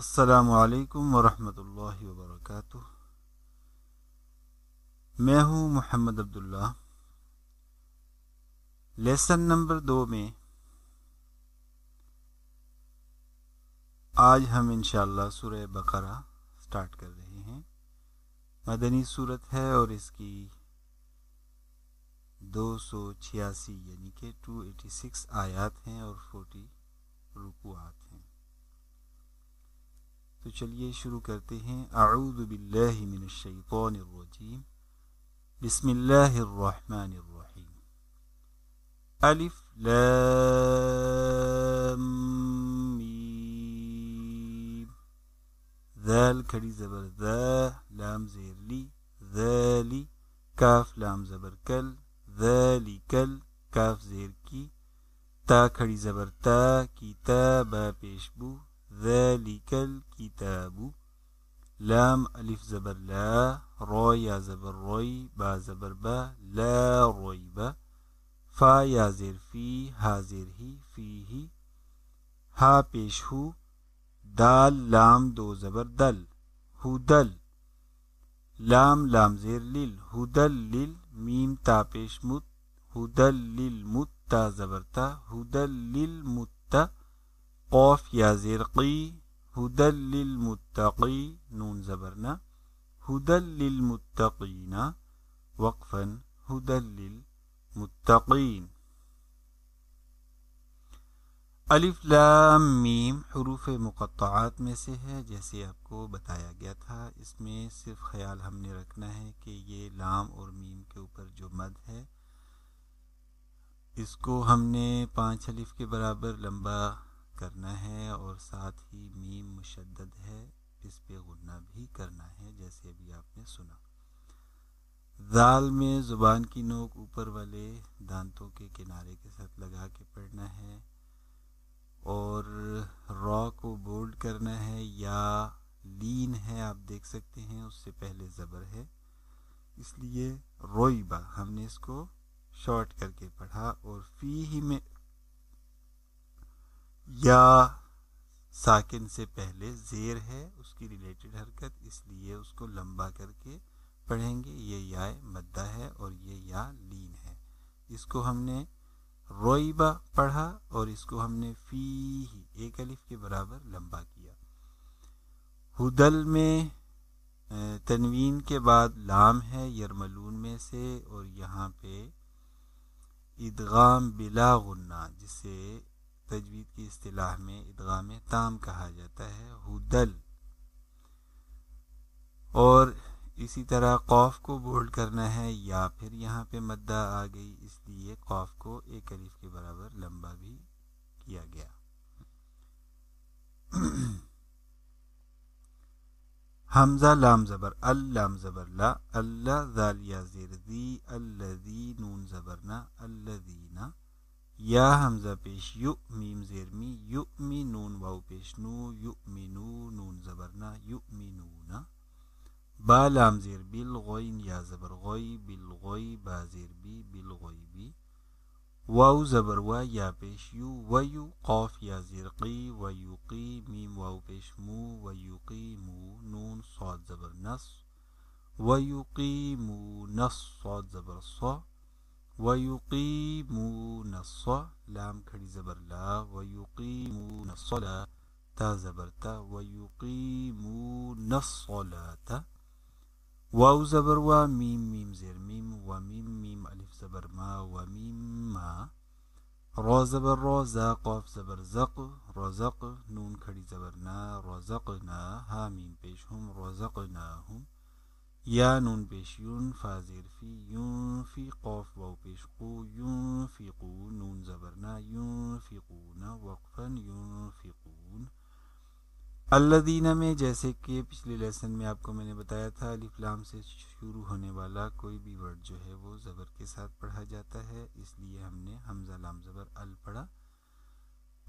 असलकम वरहमतुल्लाह वबरक मैं हूं मोहम्मद अब्दुल्ला लेसन नंबर दो में आज हम इनशाला सूर्य बकरा स्टार्ट कर रहे हैं मदनी सूरत है और इसकी 286 यानी कि 286 आयात हैं और 40 रुकुआत تو چلیے شروع کرتے ہیں اعوذ باللہ من الشیطان الرجیم بسم اللہ الرحمن الرحیم الف لام میم ذال کھڑی زبر ذا لام زیر لی ذالی کاف لام زبر کل ذالی کل کاف زیر کی تا کھڑی زبر تا کی تا با پیش بو ذلك الكتاب لام ألف زبر لا را يا زبر روي با زبر با لا با فا يا زر في ها زر هي فيه ها پیش هو دال لام دو زبر دل دل لام لام زر لل دل لل ميم تا پیش مت لل مت تا زبر تا مت تا قاف या ज़िरक़ी हदल ललमुत्तकी नून ज़बरना हदल ललमुत्तकीना वक्फ़न हदल ललमुत्तकीन अलिफ लाम मीम हरूफ मुक़ात में से है जैसे आपको बताया गया था इसमें सिर्फ ख्याल हमने रखना है कि ये लाम और मीम के ऊपर जो मद है इसको हमने पाँच अलिफ के बराबर लंबा करना है और साथ ही मीम मुशद्दद है इस पे गुना भी करना है जैसे अभी आपने सुना दाल में ज़ुबान की नोक ऊपर वाले दांतों के किनारे के साथ लगा के पढ़ना है और रॉ को बोल्ड करना है या लीन है आप देख सकते हैं उससे पहले ज़बर है इसलिए रोइबा हमने इसको शॉर्ट करके पढ़ा और फी ही में या साकिन से पहले जेर है उसकी रिलेटेड हरकत इसलिए उसको लंबा करके पढ़ेंगे ये या मद्दा है और ये या लीन है इसको हमने रोइबा पढ़ा और इसको हमने फी ही एक अलिफ के बराबर लंबा किया हुदल में तनवीन के बाद लाम है यरमलून में से और यहाँ पे इदगाम बिला गुन्ना जिसे तजवीद की अतलाह में इदगाम ताम कहा जाता है हुदल और इसी तरह कौफ को बोल्ड करना है या फिर यहाँ पे मद्दा आ गई इसलिए कौफ को एक अलीफ के बराबर लंबा भी किया गया हमजा लाम जबर अल्लाम जबर ला अल्लाह जालिया जिर अल्लाजी नून जबरना अल्लाजीना या हमजा पेश यु मीम जेर मी यु मी नून वाव पेश नू زبرنا يؤمنون با لام زير بي يا زبر غي بالغي با زير بي بالغي بي واو زبر وا يا بيش يو ويو قاف يا زير قي ويقي ميم واو بيش مو ويقيمو نون صاد زبر نص ويقيمو نص صاد زبر صا ويقيمون الصلاة لام كري زبر لا ويقيمون الصلاة تا زبر تا ويقيمون الصلاة واو زبر وا ميم ميم زير ميم وميم ميم ألف زبر ما وميم ما را زبر را زاق قاف زبر زق رزق نون كري زبر نا رزقنا ها ميم بيش هم رزقناهم या नून पेश यून फाजिर फी यूं फी कौफ वाउ पेश को यूं फी को नून जबरना यूं फी कोना वक्फन यूं फी कून अल्लादीना में जैसे कि पिछले लेसन में आपको मैंने बताया था अलिफ्लाम से शुरू होने वाला कोई भी वर्ड जो है वो ज़बर के साथ पढ़ा जाता है इसलिए हमने हमजा लाम ज़बर अल पढ़ा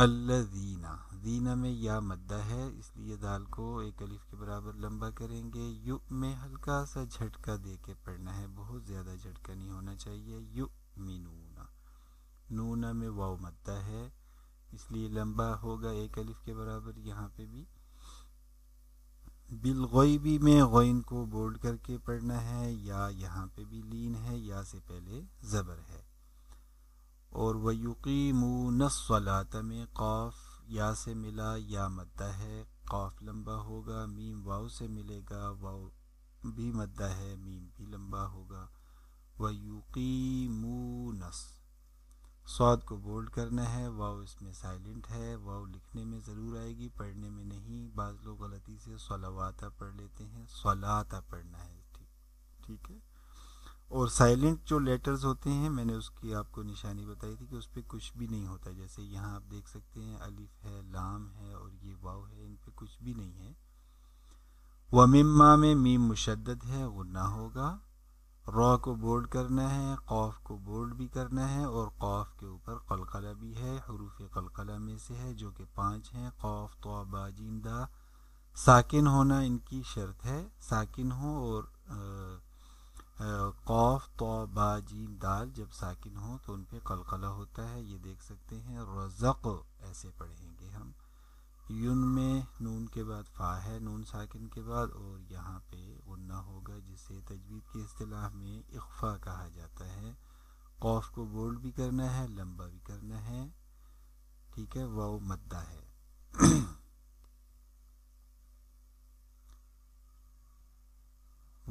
अल्लदीना दीना में या मद्दा है इसलिए दाल को एक अलिफ के बराबर लंबा करेंगे यु में हल्का सा झटका दे के पढ़ना है बहुत ज़्यादा झटका नहीं होना चाहिए यु मीनूना नूना में वाव मद्दा है इसलिए लंबा होगा एक अलिफ के बराबर यहाँ पे भी बिलगैबी में गोइन को बोल्ड करके पढ़ना है या यहाँ पे भी लीन है या से पहले ज़बर है और वयुकीमूनसलात में कौफ या से मिला या मद्दा है कौफ लंबा होगा मीम वाव से मिलेगा वाव भी मद्दा है मीम भी लंबा होगा नस स्वाद को बोल्ड करना है वाव इसमें साइलेंट है वाव लिखने में ज़रूर आएगी पढ़ने में नहीं बाज़ लोग गलती से सलावाता पढ़ लेते हैं सलाता पढ़ना है ठीक ठीक है और साइलेंट जो लेटर्स होते हैं मैंने उसकी आपको निशानी बताई थी कि उस पर कुछ भी नहीं होता जैसे यहाँ आप देख सकते हैं अलिफ है लाम है और ये वाव है इन पर कुछ भी नहीं है वमिमा में मीम मुशद है वो ना होगा रॉ को बोल्ड करना है खौफ को बोल्ड भी करना है और खौफ के ऊपर कलकला भी है हरूफ कलकला में से है जो कि पाँच हैं खौफ तो बाजिंदा साकििन होना इनकी शर्त है साकििन हो और आ, कौफ तो बाजीम दाल जब साकिन हो तो उन पर कलकला होता है ये देख सकते हैं रज़क ऐसे पढ़ेंगे हम यून में नून के बाद फ़ा है नून साकिन के बाद और यहाँ पे गुन्ना होगा जिसे तजवीद के अतलाह में इख्फा कहा जाता है कौफ को बोल्ड भी करना है लंबा भी करना है ठीक है वाव मद्दा है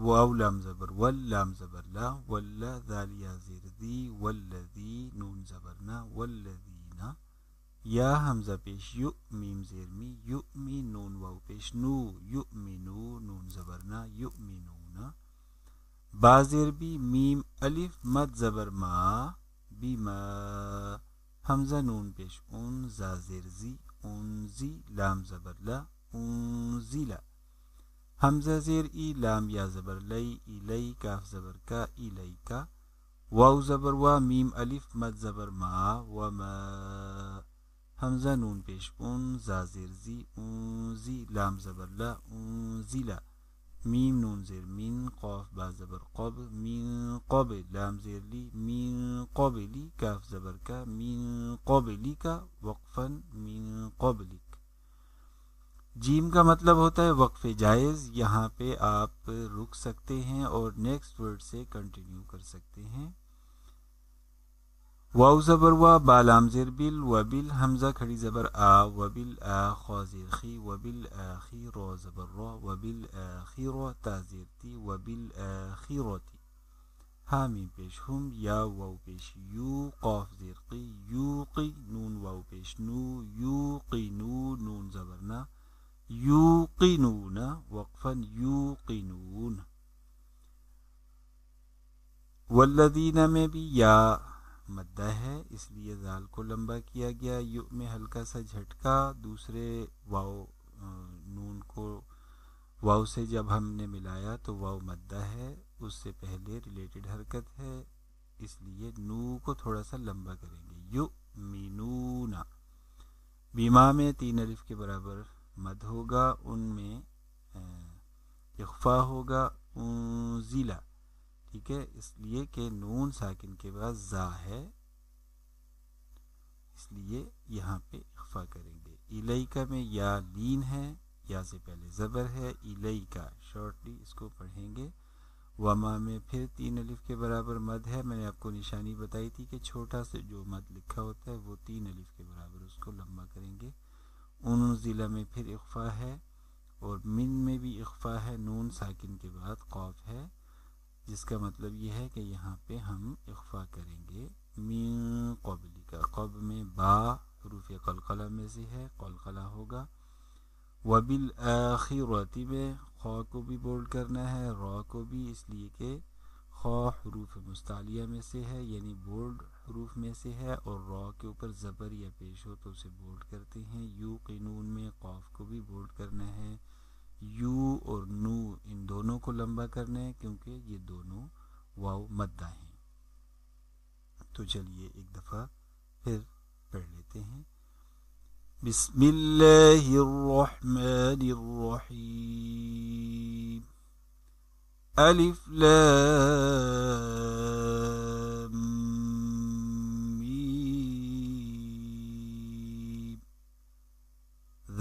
واو لام زبر واللام زبر لا ولا ذال يا زير ذي والذي نون زبرنا والذينا يا همزة بيش يؤمن زير مي يؤمن نون واو بيش نو يو نون زبرنا يو مي نونا با بي ميم الف مد زبر ما بي ما همزة نون بيش اون زازير زي اون زي لام زبر لا اون زي لا همزه زیر ای لام یا زبر لی ایلی کاف زبر کا ایلی کا واو زبر و میم الف مد زبر ما و ما همزه نون پیش اون زا زیر زی اون زی لام زبر لا اون زی لا ميم نون زير مين قاف با زبر قاب من قابل لام زير لي من قابلي كاف زبر كا من قابليك وقفا من قابلي जीम का मतलब होता है वक्फ जायज़ यहाँ पे आप रुक सकते हैं और नेक्स्ट वर्ड से कंटिन्यू कर सकते हैं वाउ ज़बर व बालाम ज़र बिल वबिल हमज़ा खड़ी ज़बर आ वबिल आ ख़ाजिर खी वबिल आखी रो ज़बर रो वबिल रो ताज़िर ती वबिल रोती हामी पेश हम या वाउ पेश यू कौफ यू की नून वाउ पेश नू यू يوقنون وقفا يوقنون वल्लदीना में भी या मद्दा है इसलिए जाल को लंबा किया गया यु में हल्का सा झटका दूसरे वाव नून को वाव से जब हमने मिलाया तो वाव मद्दा है उससे पहले रिलेटेड हरकत है इसलिए नू को थोड़ा सा लंबा करेंगे यु मीनूना बीमा में तीन अलिफ के बराबर मद होगा उनमें इख्फा होगा ज़िला ठीक है इसलिए कि नून साकिन के बाद ज़ा है इसलिए यहाँ पे इख्फा करेंगे इलाइका में या लीन है या से पहले ज़बर है इलाइका शॉर्टली इसको पढ़ेंगे वमा में फिर तीन अलिफ के बराबर मद है मैंने आपको निशानी बताई थी कि छोटा से जो मद लिखा होता है वो तीन अलिफ के बराबर उसको लंबा करेंगे उन ज़िला में फिर इख्फा है और मिन में भी इख्फा है नून साकिन के बाद खौफ है जिसका मतलब यह है कि यहाँ पे हम इख्फा करेंगे मिन कबली का कब में बा हरूफ कलकला में से है कलकला होगा वबिल आखिरती में खौ को भी बोल्ड करना है रॉ को भी इसलिए कि खौ हरूफ मुस्तालिया में से है यानी बोल्ड हरूफ में से है और रॉ के ऊपर ज़बर या पेश हो तो उसे बोल्ड करते हैं यू किनून में कौफ को भी बोल्ड करना है यू और नू इन दोनों को लंबा करना है क्योंकि ये दोनों वाव मद्दा हैं तो चलिए एक दफ़ा फिर पढ़ लेते हैं बिस्मिल्लाहिर्रहमानिर्रहीम अलिफ लाम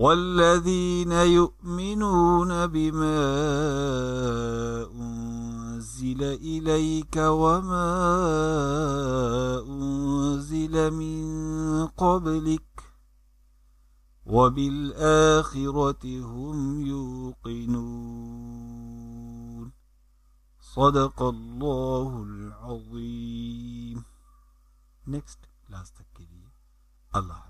والذين يؤمنون بما أنزل إليك وما أنزل من قبلك وبالآخرة هم يوقنون صدق الله العظيم Next last, الله